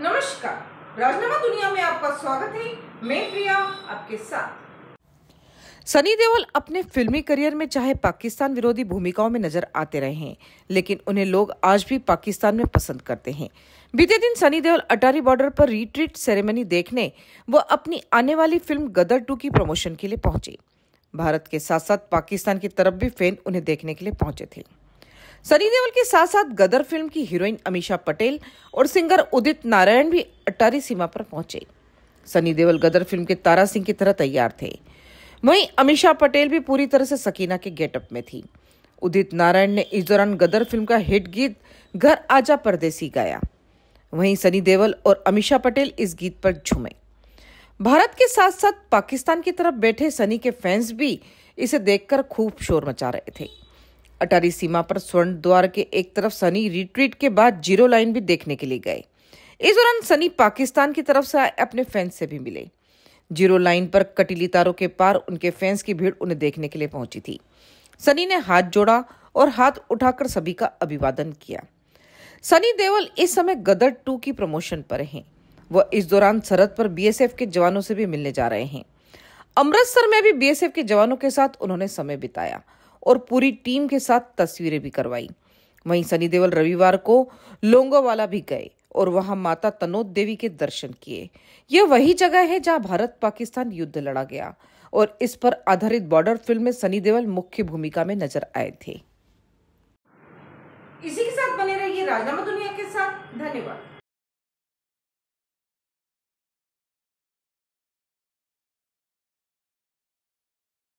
नमस्कार राजनामा दुनिया में आपका स्वागत है मैं प्रिया आपके साथ सनी देओल अपने फिल्मी करियर में चाहे पाकिस्तान विरोधी भूमिकाओं में नजर आते रहे हैं लेकिन उन्हें लोग आज भी पाकिस्तान में पसंद करते हैं बीते दिन सनी देओल अटारी बॉर्डर पर रिट्रीट सेरेमनी देखने व अपनी आने वाली फिल्म गदर टू की प्रमोशन के लिए पहुंचे भारत के साथ साथ पाकिस्तान की तरफ भी फैन उन्हें देखने के लिए पहुंचे थे सनी देओल के साथ साथ गदर फिल्म की हीरोइन अमीशा पटेल और सिंगर उदित नारायण भी अटारी सीमा पर पहुंचे सनी देओल गदर फिल्म के तारा सिंह की तरह तैयार थे वहीं अमीशा पटेल भी पूरी तरह से सकीना के गेटअप में थी उदित नारायण ने इस दौरान गदर फिल्म का हिट गीत घर आजा परदेसी गाया वहीं सनी देओल और अमीशा पटेल इस गीत पर झूमे भारत के साथ साथ पाकिस्तान की तरफ बैठे सनी के फैंस भी इसे देखकर खूब शोर मचा रहे थे अटारी सीमा पर स्वर्ण द्वार के एक तरफ सनी रिट्रीट के बाद जीरो लाइन भी देखने के लिए गए इस दौरान सनी पाकिस्तान की तरफ से अपने फैंस से भी मिले जीरो लाइन पर कटीली तारों के पार उनके फैंस की भीड़ उन्हें देखने के लिए पहुंची थी सनी ने हाथ जोड़ा और हाथ उठाकर सभी का अभिवादन किया सनी देवल इस समय गदर टू की प्रमोशन पर हैं वह इस दौरान सरहद पर बीएसएफ के जवानों से भी मिलने जा रहे हैं अमृतसर में भी बीएसएफ के जवानों के साथ उन्होंने समय बिताया और पूरी टीम के साथ तस्वीरें भी करवाई वहीं सनी देवल रविवार को लोंगोवाला भी गए और वहां माता तनोद देवी के दर्शन किए यह वही जगह है जहां भारत पाकिस्तान युद्ध लड़ा गया और इस पर आधारित बॉर्डर फिल्म में सनी देवल मुख्य भूमिका में नजर आए थे इसी के साथ बने रहिए राजनामा दुनिया के साथ धन्यवाद